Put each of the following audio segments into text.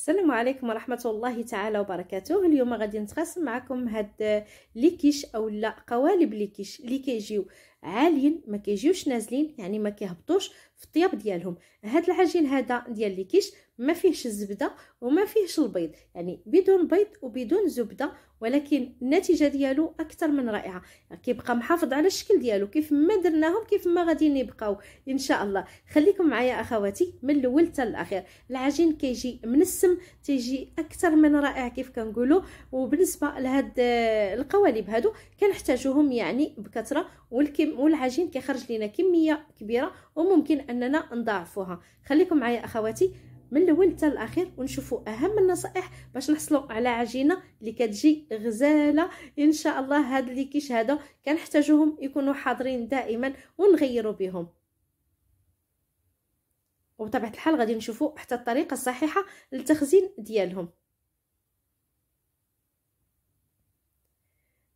السلام عليكم ورحمه الله تعالى وبركاته اليوم غادي نتقاسم معكم هاد ليكيش اولا قوالب ليكيش اللي كيجيو عاليين ما كيجيوش نازلين يعني ما كيهبطوش في الطياب ديالهم هاد العجين هذا ديال ليكيش ما فيهش الزبده وما فيهش البيض يعني بدون بيض وبدون زبده ولكن النتيجه ديالو اكثر من رائعه يعني كيبقى محافظ على الشكل ديالو كيف ما درناهم كيف ما غاديين يبقاو ان شاء الله خليكم معايا اخواتي من الاول حتى الاخير العجين كيجي منسم تيجي اكثر من رائع كيف كنقولوا وبالنسبه لهاد آه، القوالب هادو كنحتاجوهم يعني بكثره والكي كم والعجين كيخرج لنا كميه كبيره وممكن اننا نضاعفوها خليكم معايا اخواتي من الاول حتى الاخير ونشوفوا اهم النصائح باش نحصلوا على عجينه اللي كتجي غزاله ان شاء الله هاد اللي كيش هذا كنحتاجوهم يكونوا حاضرين دائما ونغيروا بهم وبطبيعه الحال غادي نشوفوا حتى الطريقه الصحيحه للتخزين ديالهم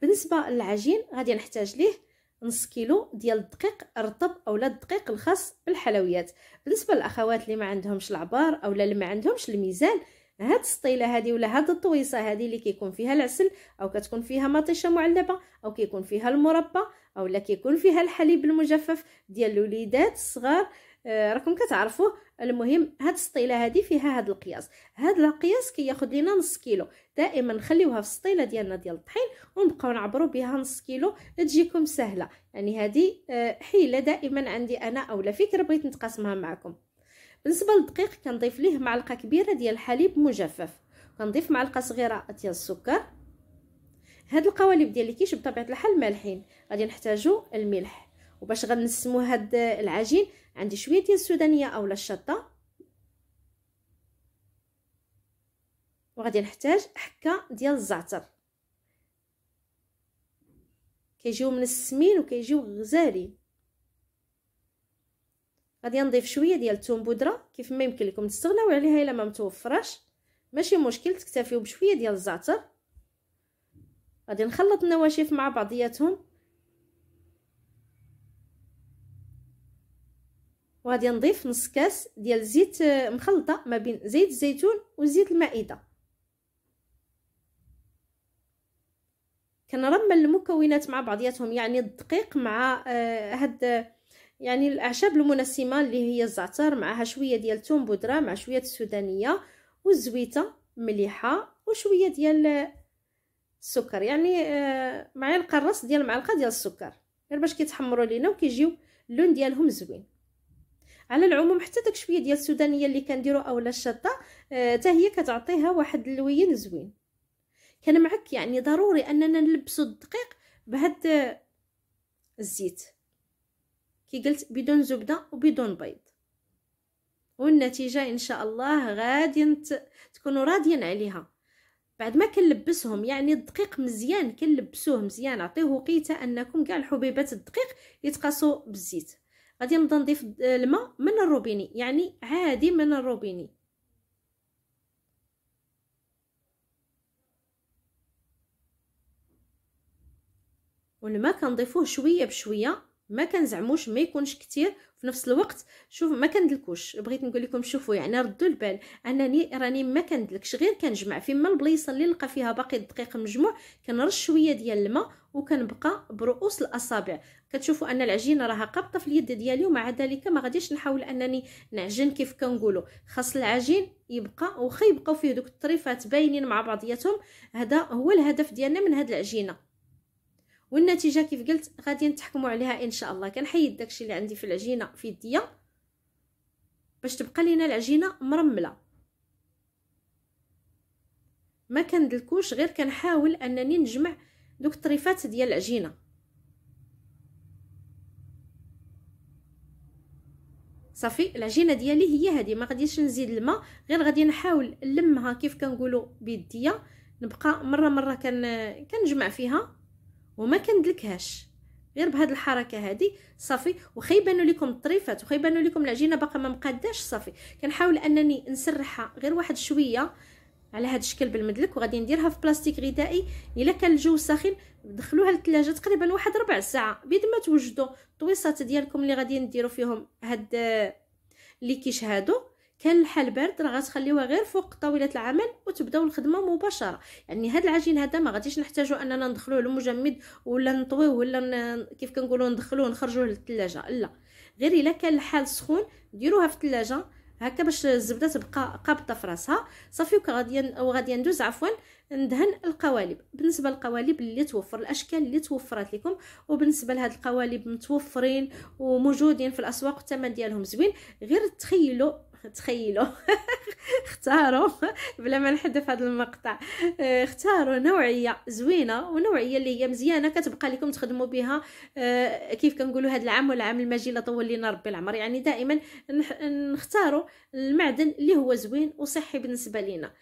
بالنسبه للعجين غادي نحتاج ليه نص كيلو ديال الدقيق الرطب اولا الدقيق الخاص بالحلويات بالنسبه للاخوات اللي ما عندهمش العبار اولا اللي ما عندهمش الميزان هاد السطيله هادي ولا هاد الطويصه هادي اللي كيكون فيها العسل او كتكون فيها مطيشه معلبه او كيكون فيها المربى اولا كيكون فيها الحليب المجفف ديال الوليدات الصغار آه، راكم كتعرفوا المهم هاد السطيله هادي فيها هاد القياس هاد القياس كياخد كي لينا نص كيلو دائما نخليوها في السطيله ديالنا ديال الطحين ونبقاو نعبروا بها نص كيلو تجيكم سهله يعني هادي آه، حيله دائما عندي انا اولا فكره بغيت نتقاسمها معكم بالنسبه للدقيق كنضيف ليه معلقه كبيره ديال الحليب مجفف كنضيف معلقه صغيره ديال السكر هاد القوالب ديال الكيش بطبيعه الحال مالحين غادي نحتاجو الملح وباش غنسمو هاد العجين عندي شويه ديال السودانيه اولا الشطه وغادي نحتاج حكه ديال الزعتر كيجيو من السمين وكيجيو غزالين غادي نضيف شويه ديال الثوم بودره كيف ما يمكن لكم تستغناو عليها الا ما متوفراش ماشي مشكل تكتفيو بشويه ديال الزعتر غادي نخلط النواشف مع بعضياتهم وغادي نضيف نص كاس ديال زيت آه، مخلطه ما بين زيت الزيتون وزيت المائده كنرمل المكونات مع بعضياتهم يعني الدقيق مع آه، هاد آه، يعني الاعشاب المنسمه اللي هي الزعتر معها شويه ديال الثوم بودره مع شويه السودانيه والزويته مليحه وشويه ديال السكر يعني معلقه الراس ديال معلقه ديال السكر غير باش كيتحمروا لينا وكيجيو اللون ديالهم زوين على العموم حتى داك شويه ديال السودانيه اللي كنديروا اولا الشطه حتى آه، هي كتعطيها واحد اللوين زوين كان معك يعني ضروري اننا نلبسوا الدقيق بهاد آه، الزيت كي قلت بدون زبده وبدون بيض والنتيجه ان شاء الله غادي تكونوا راضيين عليها بعد ما كنلبسهم يعني الدقيق مزيان كنلبسوه مزيان عطيوه وقيته انكم كاع الحبيبات الدقيق يتقاسوا بالزيت غادي نبدا نضيف الماء من الروبيني يعني عادي من الروبيني والماء كنضيفوه شويه بشويه ما كنزعموش ما يكونش كتير في نفس الوقت شوف ما كندلكوش بغيت نقول لكم شوفوا يعني ردوا البال انني راني ما كندلكش غير كنجمع فيما البلايصه اللي نلقى فيها باقي الدقيق مجموع كنرش شويه ديال الماء وكنبقى برؤوس الاصابع كتشوفوا ان العجينه راها قابطه في اليد ديالي ومع ذلك ما غاديش نحاول انني نعجن كيف كنقولوا خاص العجين يبقى وخا يبقاو فيه دوك الطريفات باينين مع بعضياتهم هذا هو الهدف ديالنا من هاد العجينه والنتيجه كيف قلت غادي نتحكموا عليها ان شاء الله كنحيد داكشي اللي عندي في العجينه في يديا باش تبقى لينا العجينه مرمله ما كندلكوش غير كنحاول انني نجمع دوك الطريفات ديال العجينه صافي العجينه ديالي هي هذه ما غاديش نزيد الماء غير غادي نحاول نلمها كيف كنقولوا بيديا نبقى مره مره كن كنجمع فيها وما كندلكهاش غير بهاد الحركه هادي صافي وخا يبانوا لكم الطريفات وخا يبانوا لكم العجينه باقا ما مقاداش صافي كنحاول انني نسرحها غير واحد شويه على هذا الشكل بالمدلك وغادي نديرها في بلاستيك غذائي الا كان الجو ساخن دخلوها للثلاجه تقريبا واحد ربع ساعه بيد ما توجدوا الطويصات ديالكم اللي غادي نديروا فيهم هاد اللي هادو كان الحال بارد راه غتخليوها غير فوق طاوله العمل وتبداو الخدمه مباشره يعني هاد العجين هذا ما غاديش نحتاجو اننا ندخلوه للمجمد ولا نطويه ولا كيف كنقولوا ندخلوه نخرجوه للثلاجه لا غير الا كان الحال سخون ديروها في الثلاجه هكا باش الزبده تبقى قابطه في راسها صافي وغادي وغادي ندوز عفوا ندهن القوالب بالنسبه للقوالب اللي توفر الاشكال اللي توفرت لكم وبالنسبه لهاد القوالب متوفرين وموجودين في الاسواق والثمن ديالهم زوين غير تخيلوا تخيلوا اختاروا بلا ما نحذف هذا المقطع آه، اختاروا نوعيه زوينه ونوعيه اللي هي مزيانه كتبقى لكم تخدموا بها آه، كيف كنقولوا هذا العام والعام الماجي لا طول لينا ربي العمر يعني دائما نختاروا المعدن اللي هو زوين وصحي بالنسبه لينا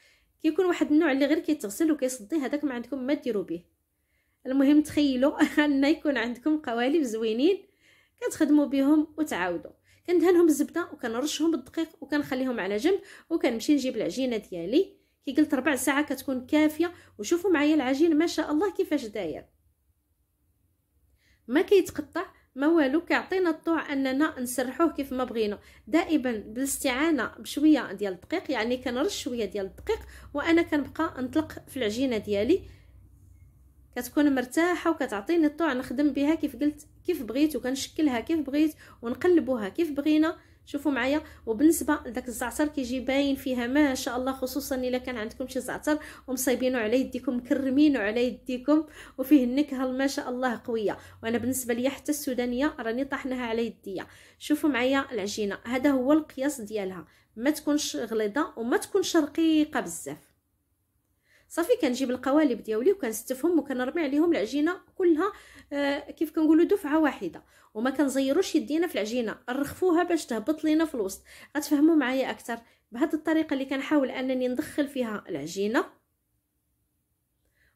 كيكون واحد النوع اللي غير كيتغسل وكيصدي هذاك ما عندكم ما ديروا به المهم تخيلوا ان يكون عندكم قوالب زوينين كتخدموا بهم وتعاودوا كندهن لهم الزبده وكنرشهم بالدقيق وكنخليهم على جنب وكنمشي نجيب العجينه ديالي كي قلت ربع ساعه كتكون كافيه وشوفوا معايا العجين ما شاء الله كيفاش داير ما كيتقطع ما والو كيعطينا الطوع اننا نسرحوه كيف ما بغينا دائما بالاستعانه بشويه ديال الدقيق يعني كنرش شويه ديال الدقيق وانا كنبقى نطلق في العجينه ديالي كتكون مرتاحه وكتعطيني الطوع نخدم بها كيف قلت كيف بغيت وكنشكلها كيف بغيت ونقلبوها كيف بغينا شوفوا معايا وبالنسبه لذاك الزعتر كيجي باين فيها ما شاء الله خصوصا الا كان عندكم شي زعتر ومصايبينو على يديكم مكرمينو على يديكم وفيه النكهه ما شاء الله قويه وانا بالنسبه ليا حتى السودانيه راني طحناها على يديا شوفوا معايا العجينه هذا هو القياس ديالها ما تكونش غليظه وما تكونش رقيقه بزاف صافي كنجيب القوالب ديالي وكنستفهم وكنرمي عليهم العجينه كلها آه كيف كنقولوا دفعه واحده وما كنزيروش يدينا في العجينه نرخفوها باش تهبط لينا في الوسط غتفهموا معايا اكثر بهذه الطريقه اللي كنحاول انني ندخل فيها العجينه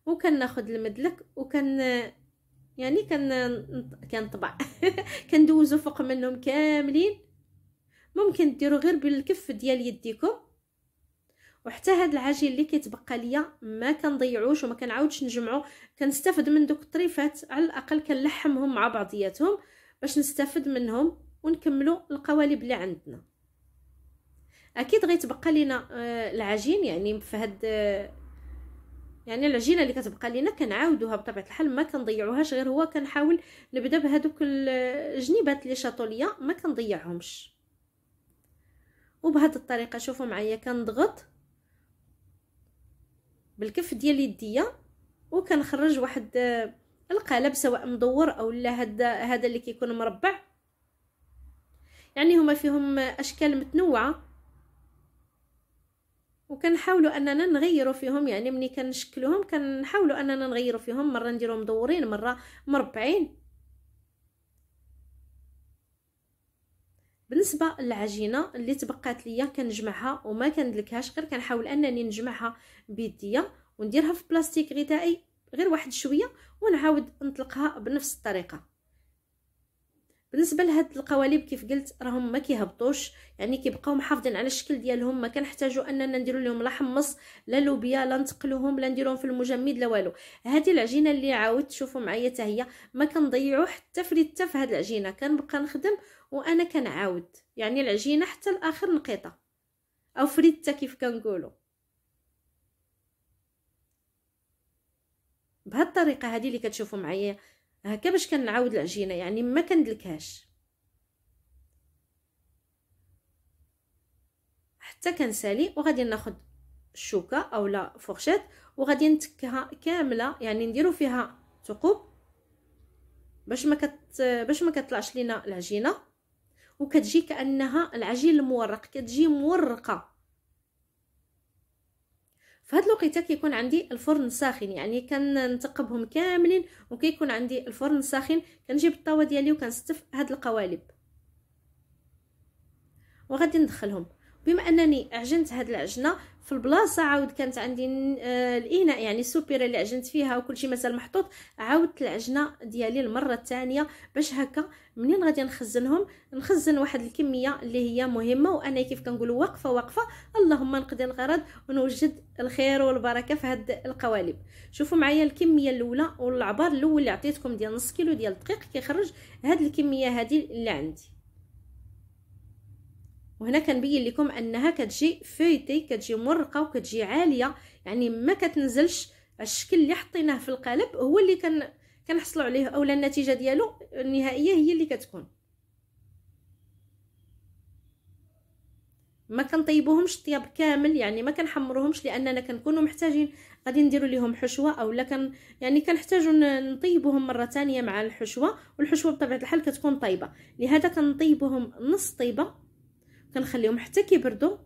وكناخذ المدلك وكن يعني كن كنطبع كندوزو فوق منهم كاملين ممكن ديروا غير بالكف ديال يديكم وحتى هاد العجين اللي كيتبقى ليا ما كنضيعوش وما كنعاودش نجمعو كنستافد من دوك الطريفات على الاقل كنلحمهم مع بعضياتهم باش نستافد منهم ونكملوا القوالب اللي عندنا اكيد غيتبقى لينا آه، العجين يعني في هاد آه، يعني العجينه اللي كتبقى لينا كنعاودوها بطبيعه الحال ما كنضيعوهاش غير هو كنحاول نبدا بهذوك الجنيبات آه، اللي شاطو ليا ما كنضيعهمش وبهذه الطريقه شوفوا معايا كنضغط بالكف ديال يديا وكنخرج واحد آه، القالب سواء مدور او لا هذا هذا اللي كيكون مربع يعني هما فيهم اشكال متنوعه وكنحاولوا اننا نغيروا فيهم يعني ملي كنشكلوهم كنحاولوا اننا نغيروا فيهم مره نديرهم مدورين مره مربعين بالنسبه للعجينه اللي تبقات ليا كنجمعها وما كندلكهاش غير كنحاول انني نجمعها بيديا ونديرها في بلاستيك غذائي غير واحد شويه ونعاود نطلقها بنفس الطريقه بالنسبه لهاد القوالب كيف قلت راهم ما كيهبطوش يعني كيبقاو محافظين على الشكل ديالهم ما كنحتاجوا اننا نديروا لهم لا حمص لا لوبيا لا نتقلوهم لا نديروهم في المجمد لا والو هذه العجينه اللي عاودت تشوفوا معايا حتى هي ما كنضيعوا حتى فريته في هاد العجينه كنبقى نخدم وانا كنعاود يعني العجينه حتى لاخر نقيطه او فريته كيف كنقولوا بهاد الطريقه هذه اللي كتشوفوا معايا هكا باش كنعاود العجينه يعني ما كندلكهاش حتى كنسالي وغادي ناخذ الشوكه اولا فورشيت وغادي نتكها كامله يعني نديرو فيها ثقوب باش ما كت باش ما كطلعش لينا العجينه وكتجي كانها العجين المورق كتجي مورقه فهاد الوقيته كيكون عندي الفرن ساخن يعني كننتقبهم كاملين وكيكون عندي الفرن ساخن كنجيب الطاوه ديالي وكنستف هاد القوالب وغادي ندخلهم بما انني عجنت هاد العجنه في البلاصه عاود كانت عندي آه، الاناء يعني السوبيره اللي عجنت فيها وكلشي مازال محطوط عاودت العجنه ديالي المره الثانيه باش هكا منين غادي نخزنهم نخزن واحد الكميه اللي هي مهمه وانا كيف كنقولوا واقفه واقفه اللهم نقضي الغرض ونوجد الخير والبركه في هاد القوالب شوفوا معايا الكميه الاولى والعبار الاول اللي عطيتكم ديال نص كيلو ديال الدقيق كيخرج هاد الكميه هذه اللي عندي وهنا كنبين لكم انها كتجي فيتي كتجي مرقه وكتجي عاليه يعني ما كتنزلش الشكل اللي حطيناه في القالب هو اللي كان كنحصلوا عليه اولا النتيجه ديالو النهائيه هي اللي كتكون ما كنطيبوهمش طياب كامل يعني ما كنحمروهمش لاننا كنكونوا محتاجين غادي نديروا ليهم حشوه اولا كان يعني كنحتاجوا نطيبوهم مره ثانيه مع الحشوه والحشوه بطبيعه الحال كتكون طايبه لهذا كنطيبوهم نص طيبه كنخليهم حتى كيبردوا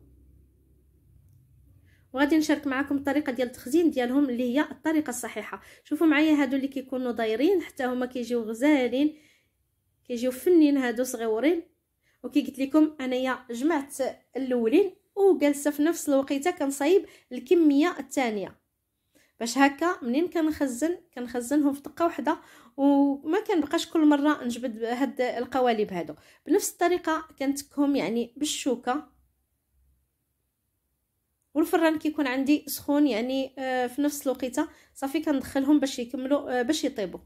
وغادي نشارك معكم الطريقه ديال التخزين ديالهم اللي هي الطريقه الصحيحه شوفوا معايا هادو اللي كيكونوا دايرين حتى هما كيجيو غزالين كيجيو فنين هادو صغيورين وكي قلت لكم انايا جمعت الاولين وجالسه في نفس الوقيته كنصايب الكميه الثانيه باش هكا منين كنخزن كنخزنهم في دقه واحده وما كنبقاش كل مره نجبد هاد القوالب هادو بنفس الطريقه كنتكهم يعني بالشوكه والفران كيكون عندي سخون يعني آه، في نفس الوقيته صافي كندخلهم باش يكملوا آه، باش يطيبوا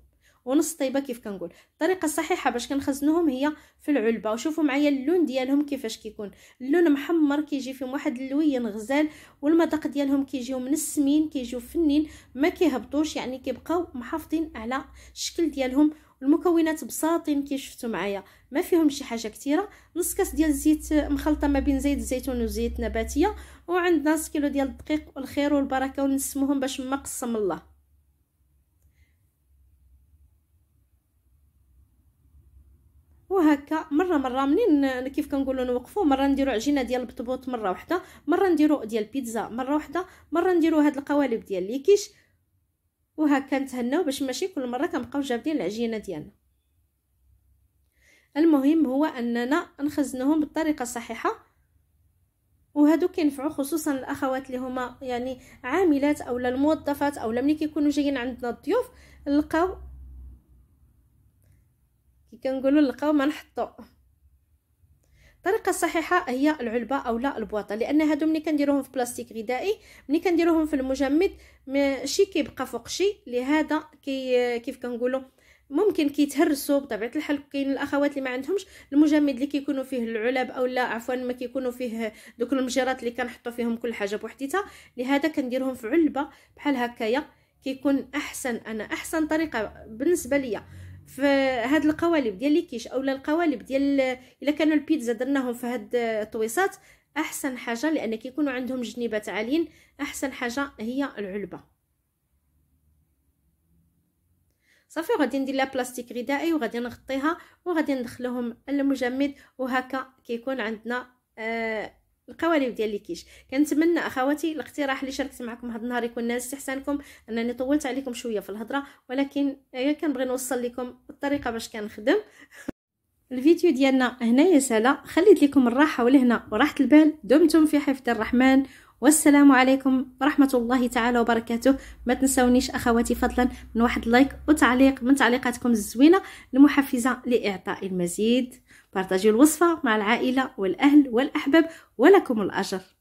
ونص طيبه كيف كنقول الطريقه الصحيحه باش كنخزنوهم هي في العلبه وشوفوا معايا اللون ديالهم كيفاش كيكون اللون محمر كيجي فيهم واحد اللوين غزال والمذاق ديالهم كيجيو منسمين كيجيو فنين ما كيهبطوش يعني كيبقاو محافظين على الشكل ديالهم المكونات بساطين كي شفتوا معايا ما فيهم شي حاجه كثيره نص كاس ديال الزيت مخلطه ما بين زيت الزيتون وزيت نباتيه وعندنا نص كيلو ديال الدقيق والخير والبركه ونسموهم باش ما قسم الله وهكا مره مره منين كيف كنقولوا نوقفوا مره نديروا عجينه ديال البطبوط مره واحده مره نديروا ديال البيتزا مره واحده مره نديروا هاد القوالب ديال ليكيش وهكا نتهناو باش ماشي كل مره كنبقاو جابدين العجينه ديالنا المهم هو اننا نخزنهم بالطريقه الصحيحه وهادو كينفعوا خصوصا الاخوات اللي هما يعني عاملات اولا الموظفات اولا ملي كيكونوا جايين عندنا الضيوف نلقاو كي كنقولوا نلقاو ما نحطو الطريقه الصحيحه هي العلبه او لا البواطه لان هادو ملي كنديروهم في بلاستيك غذائي ملي كنديروهم في المجمد ماشي كيبقى فوق شي لهذا كي كيف كنقولوا ممكن كيتهرسوا بطبيعه الحال كاين الاخوات اللي ما عندهمش المجمد اللي كيكونوا فيه العلب او لا عفوا ما كيكونوا فيه دوك المجرات اللي كنحطوا فيهم كل حاجه بوحديتها لهذا كنديرهم في علبه بحال هكايا كيكون احسن انا احسن طريقه بالنسبه ليا في هاد القوالب ديال كيش اولا القوالب ديال الا كانوا البيتزا درناهم في هاد الطويصات احسن حاجه لان كيكونوا عندهم جنيبات عاليين احسن حاجه هي العلبه صافي غادي ندير لها بلاستيك غذائي وغادي نغطيها وغادي ندخلهم المجمد وهكا كيكون عندنا آه القوالب ديال الكيش كنتمنى اخواتي الاقتراح اللي شاركت معكم هذا النهار يكون نال استحسانكم انني طولت عليكم شويه في الهضره ولكن انا كنبغي نوصل لكم الطريقه باش كنخدم الفيديو ديالنا هنايا سالا خليت لكم الراحه والهنا وراحه البال دمتم في حفظ الرحمن والسلام عليكم ورحمة الله تعالى وبركاته ما تنسونيش أخواتي فضلا من واحد لايك وتعليق من تعليقاتكم الزوينة المحفزة لإعطاء المزيد بارتجوا الوصفة مع العائلة والأهل والأحباب ولكم الأجر